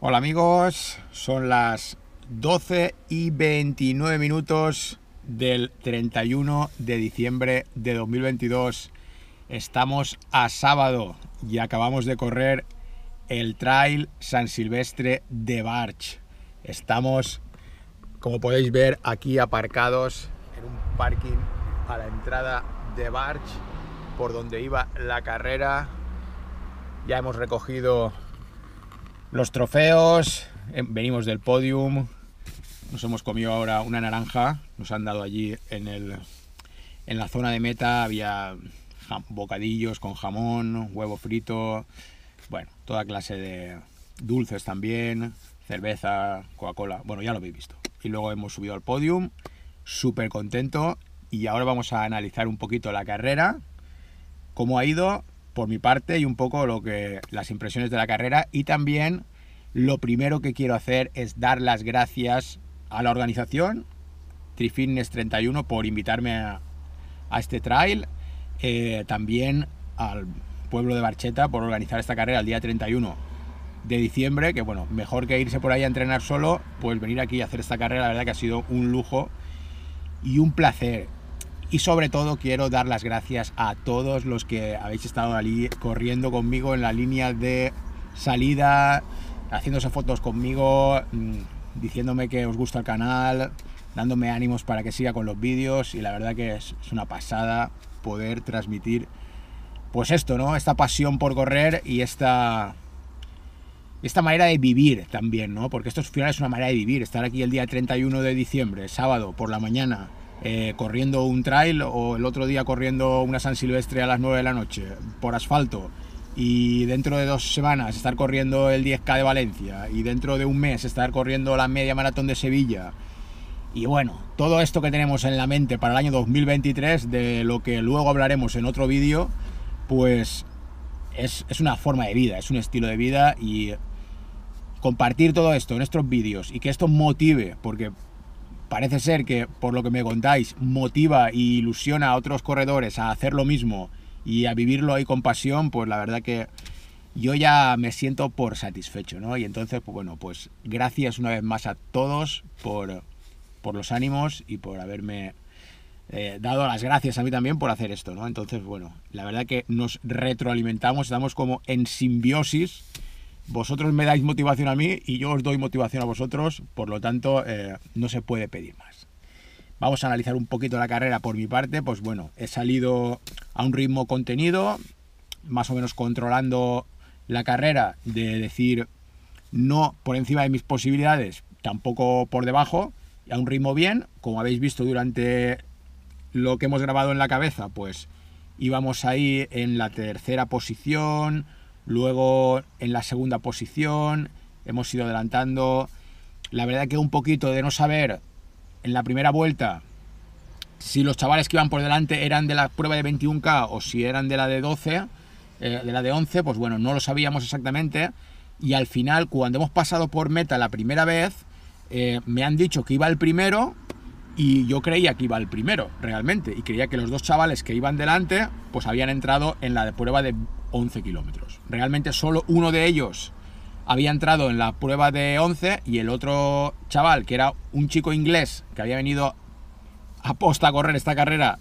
Hola amigos, son las 12 y 29 minutos del 31 de diciembre de 2022. Estamos a sábado y acabamos de correr el Trail San Silvestre de Barch. Estamos, como podéis ver, aquí aparcados en un parking a la entrada de Barch por donde iba la carrera. Ya hemos recogido los trofeos, eh, venimos del podium, nos hemos comido ahora una naranja, nos han dado allí en, el, en la zona de meta, había bocadillos con jamón, huevo frito, bueno, toda clase de dulces también, cerveza, Coca-Cola, bueno, ya lo habéis visto. Y luego hemos subido al podium, súper contento, y ahora vamos a analizar un poquito la carrera, cómo ha ido por mi parte y un poco lo que las impresiones de la carrera y también lo primero que quiero hacer es dar las gracias a la organización Trifines 31 por invitarme a, este trail, eh, también al pueblo de Barcheta por organizar esta carrera el día 31 de diciembre, que bueno, mejor que irse por ahí a entrenar solo, pues venir aquí a hacer esta carrera, la verdad que ha sido un lujo y un placer. Y sobre todo quiero dar las gracias a todos los que habéis estado allí corriendo conmigo en la línea de salida, haciéndose fotos conmigo, mm, diciéndome que os gusta el canal, dándome ánimos para que siga con los vídeos y la verdad que es, una pasada poder transmitir pues esto, ¿no? Esta pasión por correr y esta esta manera de vivir también, ¿no? Porque esto al final es una manera de vivir, estar aquí el día 31 de diciembre, sábado por la mañana, eh, corriendo un trail o el otro día corriendo una San Silvestre a las 9 de la noche por asfalto y dentro de dos semanas estar corriendo el 10K de Valencia y dentro de un mes estar corriendo la media maratón de Sevilla. Y bueno, todo esto que tenemos en la mente para el año 2023, de lo que luego hablaremos en otro vídeo, pues es, es una forma de vida, es un estilo de vida y compartir todo esto en estos vídeos y que esto motive, porque parece ser que, por lo que me contáis, motiva y e ilusiona a otros corredores a hacer lo mismo y a vivirlo ahí con pasión, pues la verdad que yo ya me siento por satisfecho, ¿no? Y entonces, pues bueno, pues gracias una vez más a todos por, por los ánimos y por haberme eh, dado las gracias a mí también por hacer esto, ¿no? Entonces, bueno, la verdad que nos retroalimentamos, estamos como en simbiosis vosotros me dais motivación a mí y yo os doy motivación a vosotros, por lo tanto eh, no se puede pedir más. Vamos a analizar un poquito la carrera por mi parte, pues bueno, he salido a un ritmo contenido, más o menos controlando la carrera de decir no por encima de mis posibilidades, tampoco por debajo, a un ritmo bien, como habéis visto durante lo que hemos grabado en la cabeza, pues íbamos ahí en la tercera posición, Luego en la segunda posición hemos ido adelantando. La verdad que un poquito de no saber en la primera vuelta si los chavales que iban por delante eran de la prueba de 21K o si eran de la de 12, eh, de la de 11, pues bueno, no lo sabíamos exactamente. Y al final, cuando hemos pasado por meta la primera vez, eh, me han dicho que iba el primero y yo creía que iba el primero, realmente, y creía que los dos chavales que iban delante, pues habían entrado en la prueba de 11 kilómetros. Realmente solo uno de ellos había entrado en la prueba de 11 y el otro chaval, que era un chico inglés que había venido a posta a correr esta carrera,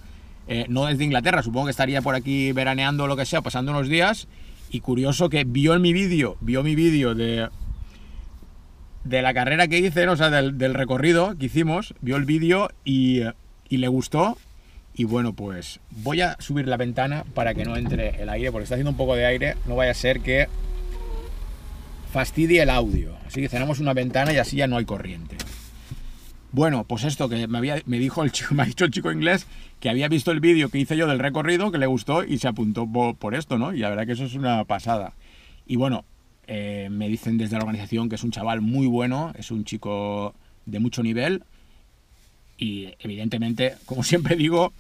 eh, no desde Inglaterra, supongo que estaría por aquí veraneando o lo que sea, pasando unos días, y curioso que vio en mi vídeo, vio mi vídeo de de la carrera que hice, o sea, del, recorrido que hicimos, vio el vídeo y, le gustó. Y bueno, pues voy a subir la ventana para que no entre el aire, porque está haciendo un poco de aire, no vaya a ser que fastidie el audio. Así que cerramos una ventana y así ya no hay corriente. Bueno, pues esto que me, había, me dijo el chico, ha dicho el chico inglés que había visto el vídeo que hice yo del recorrido, que le gustó y se apuntó por esto, ¿no? Y la verdad que eso es una pasada. Y bueno, eh, me dicen desde la organización que es un chaval muy bueno, es un chico de mucho nivel y evidentemente, como siempre digo,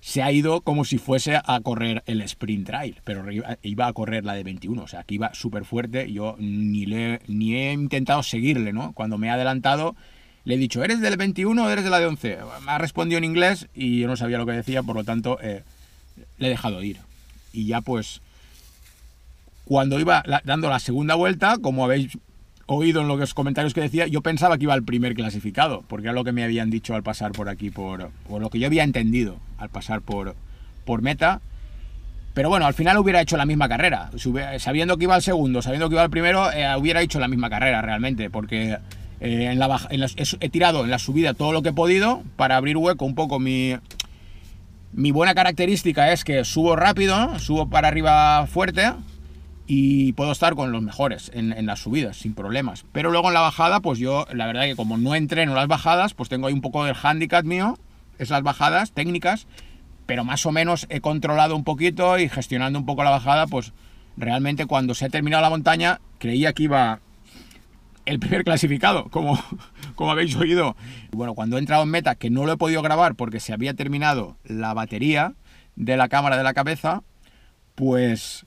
se ha ido como si fuese a correr el sprint trail, pero iba a correr la de 21, o sea, que iba súper fuerte, yo ni, le, ni he intentado seguirle, ¿no? Cuando me ha adelantado, le he dicho, ¿eres del 21 o eres de la de 11? Me ha respondido en inglés y yo no sabía lo que decía, por lo tanto, eh, le he dejado ir. Y ya pues cuando iba dando la segunda vuelta, como habéis oído en los comentarios que decía, yo pensaba que iba al primer clasificado, porque era lo que me habían dicho al pasar por aquí, por, lo que yo había entendido al pasar por, por meta. Pero bueno, al final hubiera hecho la misma carrera. Sabiendo que iba al segundo, sabiendo que iba al primero, eh, hubiera hecho la misma carrera realmente, porque eh, en la he tirado en la subida todo lo que he podido para abrir hueco un poco mi... Mi buena característica es que subo rápido, subo para arriba fuerte, y puedo estar con los mejores en, las subidas, sin problemas. Pero luego en la bajada, pues yo, la verdad que como no entreno las bajadas, pues tengo ahí un poco del handicap mío, esas bajadas técnicas, pero más o menos he controlado un poquito y gestionando un poco la bajada, pues realmente cuando se ha terminado la montaña, creía que iba el primer clasificado, como, como habéis oído. Bueno, cuando he entrado en meta, que no lo he podido grabar porque se había terminado la batería de la cámara de la cabeza, pues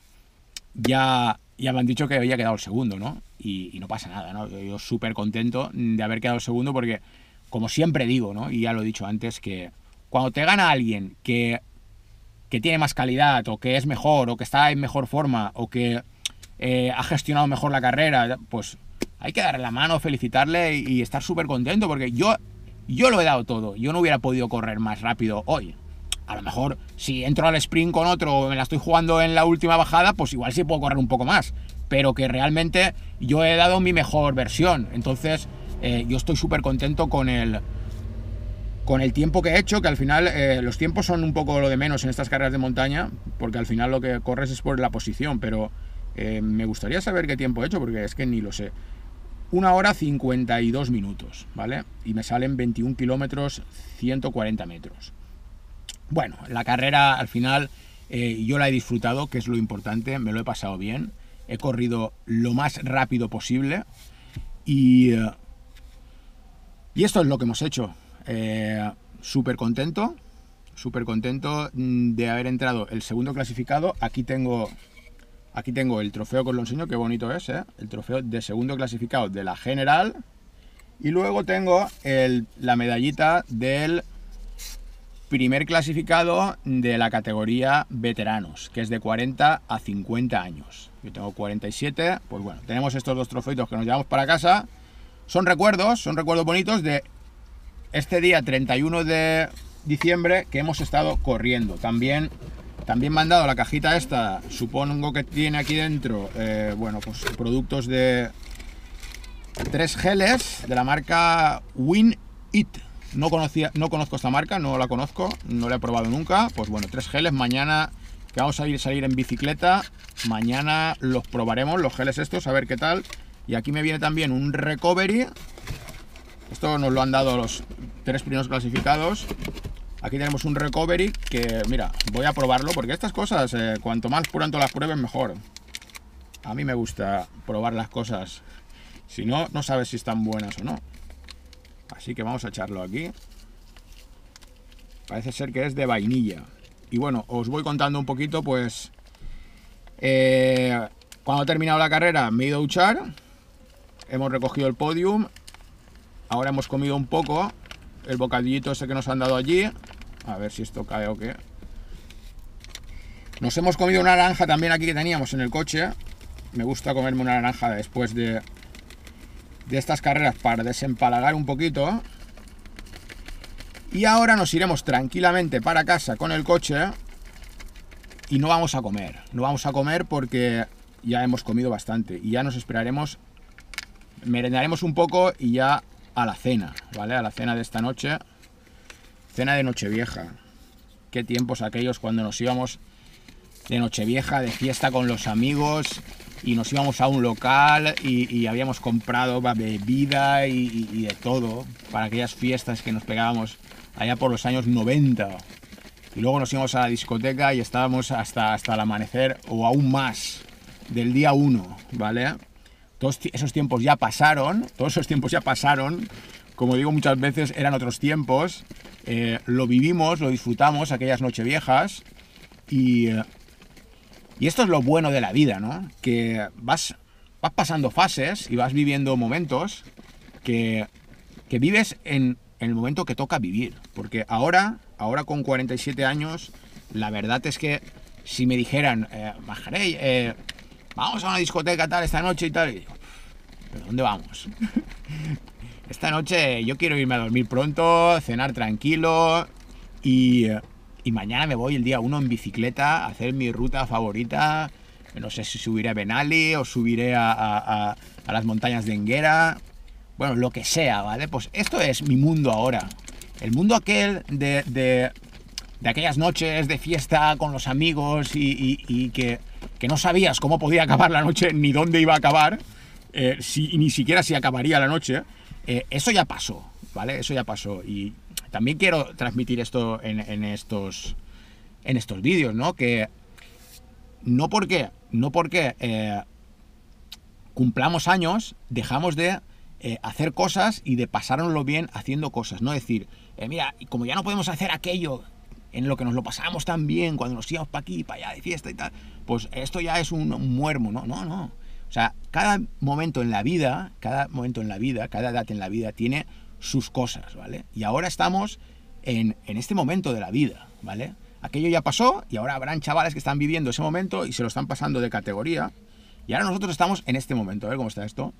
ya, ya me han dicho que había quedado el segundo, ¿no? Y, no pasa nada, ¿no? Yo, súper contento de haber quedado el segundo porque, como siempre digo, ¿no? Y ya lo he dicho antes, que cuando te gana alguien que, que tiene más calidad o que es mejor o que está en mejor forma o que eh, ha gestionado mejor la carrera, pues hay que darle la mano, felicitarle y, estar súper contento porque yo, yo lo he dado todo. Yo no hubiera podido correr más rápido hoy a lo mejor si entro al sprint con otro o me la estoy jugando en la última bajada, pues igual sí puedo correr un poco más. Pero que realmente yo he dado mi mejor versión. Entonces eh, yo estoy súper contento con el, con el tiempo que he hecho, que al final eh, los tiempos son un poco lo de menos en estas carreras de montaña, porque al final lo que corres es por la posición, pero eh, me gustaría saber qué tiempo he hecho, porque es que ni lo sé. Una hora 52 minutos, ¿vale? Y me salen 21 kilómetros 140 metros. Bueno, la carrera al final eh, yo la he disfrutado, que es lo importante, me lo he pasado bien, he corrido lo más rápido posible y, eh, y esto es lo que hemos hecho. Eh, súper contento, súper contento mm, de haber entrado el segundo clasificado. Aquí tengo, aquí tengo el trofeo con lo enseño, qué bonito es, el trofeo de segundo clasificado de la general. Y luego tengo la medallita del primer clasificado de la categoría veteranos, que es de 40 a 50 años. Yo tengo 47, pues bueno, tenemos estos dos trofeitos que nos llevamos para casa. Son recuerdos, son recuerdos bonitos de este día 31 de diciembre que hemos estado corriendo. También, también me han dado la cajita esta, supongo que tiene aquí dentro, eh, bueno, pues productos de tres geles de la marca Win It no, conocía, no conozco esta marca, no la conozco, no la he probado nunca. Pues bueno, tres geles. Mañana que vamos a ir salir en bicicleta, mañana los probaremos, los geles estos, a ver qué tal. Y aquí me viene también un recovery. Esto nos lo han dado los tres primeros clasificados. Aquí tenemos un recovery que, mira, voy a probarlo porque estas cosas, eh, cuanto más pronto las pruebes, mejor. A mí me gusta probar las cosas. Si no, no sabes si están buenas o no. Así que vamos a echarlo aquí. Parece ser que es de vainilla. Y bueno, os voy contando un poquito, pues... Eh, cuando he terminado la carrera me he ido a duchar. Hemos recogido el podium. Ahora hemos comido un poco. El bocadillito ese que nos han dado allí. A ver si esto cae o qué. Nos hemos comido una naranja también aquí que teníamos en el coche. Me gusta comerme una naranja después de de estas carreras para desempalagar un poquito. Y ahora nos iremos tranquilamente para casa con el coche y no vamos a comer. No vamos a comer porque ya hemos comido bastante y ya nos esperaremos, merendaremos un poco y ya a la cena, ¿vale? A la cena de esta noche, cena de Nochevieja. Qué tiempos aquellos cuando nos íbamos de Nochevieja, de fiesta con los amigos, y nos íbamos a un local y, habíamos comprado bebida y, de todo para aquellas fiestas que nos pegábamos allá por los años 90. Y luego nos íbamos a la discoteca y estábamos hasta, hasta el amanecer o aún más del día 1, ¿vale? Todos esos tiempos ya pasaron, todos esos tiempos ya pasaron, como digo muchas veces, eran otros tiempos, eh, lo vivimos, lo disfrutamos aquellas noches viejas. y eh, y esto es lo bueno de la vida, ¿no? Que vas, vas pasando fases y vas viviendo momentos que, vives en, el momento que toca vivir. Porque ahora, ahora con 47 años, la verdad es que si me dijeran, eh, eh, vamos a una discoteca tal esta noche y tal, y digo, ¿pero dónde vamos? esta noche yo quiero irme a dormir pronto, cenar tranquilo y... Eh, y mañana me voy el día 1 en bicicleta a hacer mi ruta favorita. No sé si subiré a Benali o subiré a, las montañas de Enguera. Bueno, lo que sea, ¿vale? Pues esto es mi mundo ahora. El mundo aquel de, de, aquellas noches de fiesta con los amigos y, y, que, que, no sabías cómo podía acabar la noche ni dónde iba a acabar, eh, ni siquiera si acabaría la noche. Eh, eso ya pasó, ¿vale? Eso ya pasó. Y también quiero transmitir esto en, estos, en estos vídeos, ¿no? Que no porque, no porque eh, cumplamos años, dejamos de eh, hacer cosas y de pasárnoslo bien haciendo cosas, ¿no? decir, eh, mira, como ya no podemos hacer aquello en lo que nos lo pasábamos tan bien cuando nos íbamos para aquí, para allá de fiesta y tal, pues esto ya es un muermo, ¿no? No, no. O sea, cada momento en la vida, cada momento en la vida, cada edad en la vida tiene sus cosas, ¿vale? Y ahora estamos en, en este momento de la vida, ¿vale? Aquello ya pasó y ahora habrán chavales que están viviendo ese momento y se lo están pasando de categoría. Y ahora nosotros estamos en este momento. A ver cómo está esto.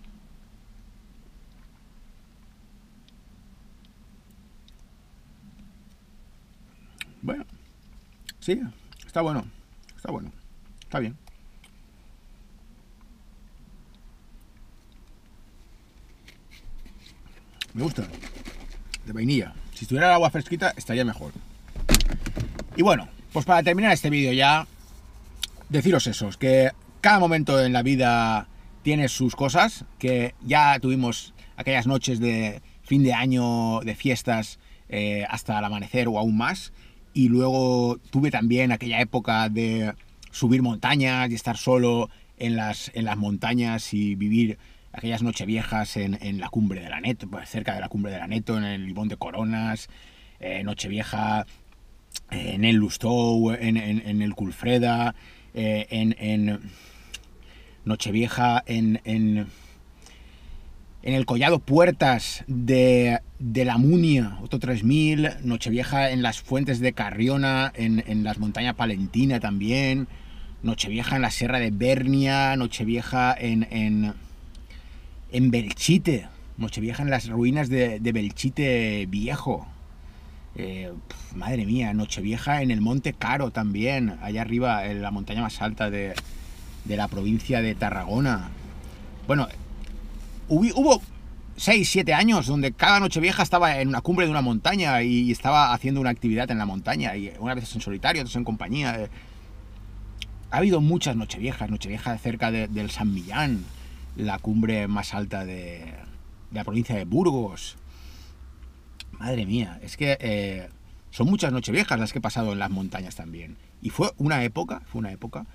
Bueno, sí, está bueno, está bueno, está bien. Me gusta. De vainilla. Si tuviera el agua fresquita, estaría mejor. Y bueno, pues para terminar este vídeo ya, deciros eso, que cada momento en la vida tiene sus cosas, que ya tuvimos aquellas noches de fin de año, de fiestas, eh, hasta el amanecer o aún más, y luego tuve también aquella época de subir montañas y estar solo en las, en las montañas y vivir aquellas nocheviejas en, la cumbre de la Neto, pues, cerca de la cumbre de la Neto, en el Libón de Coronas, eh, Nochevieja eh, en el Lustou, en, el Culfreda, eh, en, Nochevieja en, en, el Collado Puertas de, de la Munia, otro 3000, Nochevieja en las Fuentes de Carriona, en, las Montañas Palentina también, Nochevieja en la Sierra de Bernia, Nochevieja en en Belchite, Nochevieja en las ruinas de, Belchite Viejo. Eh, madre mía, Nochevieja en el Monte Caro también, allá arriba, en la montaña más alta de, la provincia de Tarragona. Bueno, hubo 6, 7 años donde cada Nochevieja estaba en una cumbre de una montaña y estaba haciendo una actividad en la montaña, y una vez en solitario, otras en compañía. Eh, ha habido muchas Nocheviejas, Nochevieja cerca del San Millán, la cumbre más alta de, la provincia de Burgos. Madre mía, es que eh, son muchas Nocheviejas las que he pasado en las montañas también. Y fue una época, fue una época.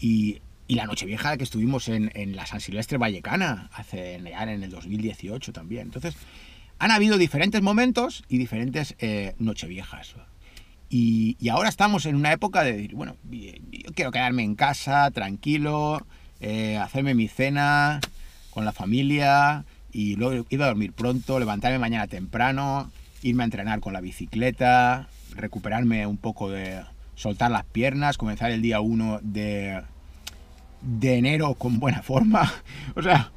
Y, y la Nochevieja que estuvimos en, la San Silvestre Vallecana, hace en el 2018 también. Entonces, han habido diferentes momentos y diferentes eh, Nocheviejas. Y, y, ahora estamos en una época de decir, bueno, yo quiero quedarme en casa, tranquilo, eh, hacerme mi cena con la familia y luego ir a dormir pronto, levantarme mañana temprano, irme a entrenar con la bicicleta, recuperarme un poco de soltar las piernas, comenzar el día 1 de, de enero con buena forma. O sea,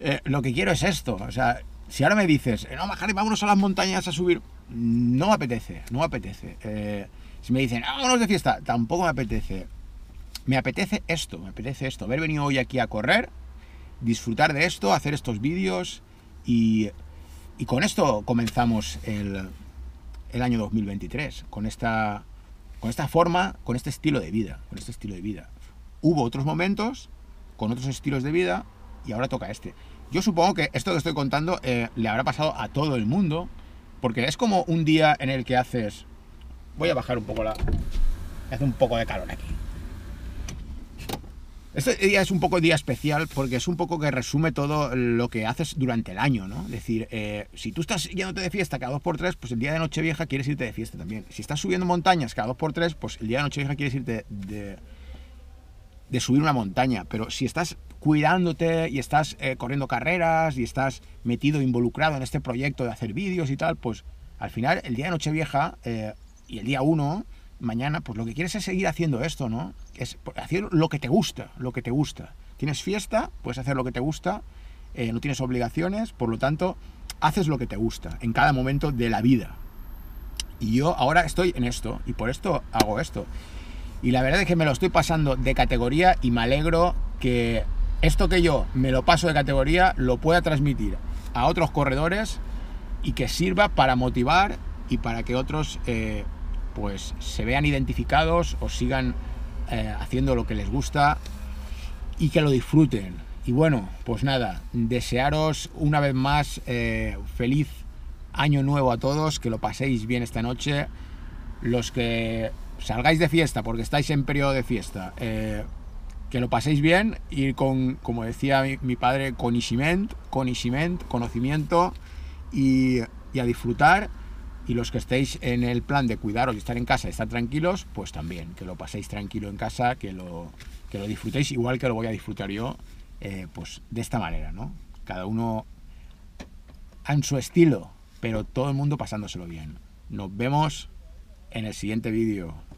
eh, lo que quiero es esto. O sea, si ahora me dices, eh, no, Majari, vámonos a las montañas a subir, no me apetece, no me apetece. si me dicen, ah, vámonos de fiesta, tampoco me apetece me apetece esto, me apetece esto, haber venido hoy aquí a correr, disfrutar de esto, hacer estos vídeos y, con esto comenzamos el, año 2023, con esta, con esta forma, con este estilo de vida, con este estilo de vida. Hubo otros momentos con otros estilos de vida y ahora toca este. Yo supongo que esto que estoy contando eh, le habrá pasado a todo el mundo, porque es como un día en el que haces... Voy a bajar un poco la... Hace un poco de calor aquí. Este día es un poco día especial porque es un poco que resume todo lo que haces durante el año, ¿no? Es decir, eh, si tú estás yéndote de fiesta cada dos por tres, pues el día de Nochevieja quieres irte de fiesta también. Si estás subiendo montañas cada dos por tres, pues el día de Nochevieja quieres irte de, de, subir una montaña. Pero si estás cuidándote y estás eh, corriendo carreras y estás metido, involucrado en este proyecto de hacer vídeos y tal, pues al final el día de Nochevieja eh, y el día 1, mañana, pues lo que quieres es seguir haciendo esto, ¿no? es hacer lo que te gusta, lo que te gusta. Tienes fiesta, puedes hacer lo que te gusta, eh, no tienes obligaciones, por lo tanto, haces lo que te gusta en cada momento de la vida. Y yo ahora estoy en esto, y por esto hago esto. Y la verdad es que me lo estoy pasando de categoría y me alegro que esto que yo me lo paso de categoría lo pueda transmitir a otros corredores y que sirva para motivar y para que otros eh, pues se vean identificados o sigan eh, haciendo lo que les gusta y que lo disfruten. Y bueno, pues nada, desearos una vez más eh, feliz año nuevo a todos, que lo paséis bien esta noche. Los que salgáis de fiesta, porque estáis en periodo de fiesta, eh, que lo paséis bien Ir con, como decía mi, padre, con conocimiento, conocimiento y, y a disfrutar y los que estéis en el plan de cuidaros y estar en casa y estar tranquilos, pues también, que lo paséis tranquilo en casa, que lo, lo disfrutéis igual que lo voy a disfrutar yo, eh, pues de esta manera, ¿no? Cada uno en su estilo, pero todo el mundo pasándoselo bien. Nos vemos en el siguiente vídeo.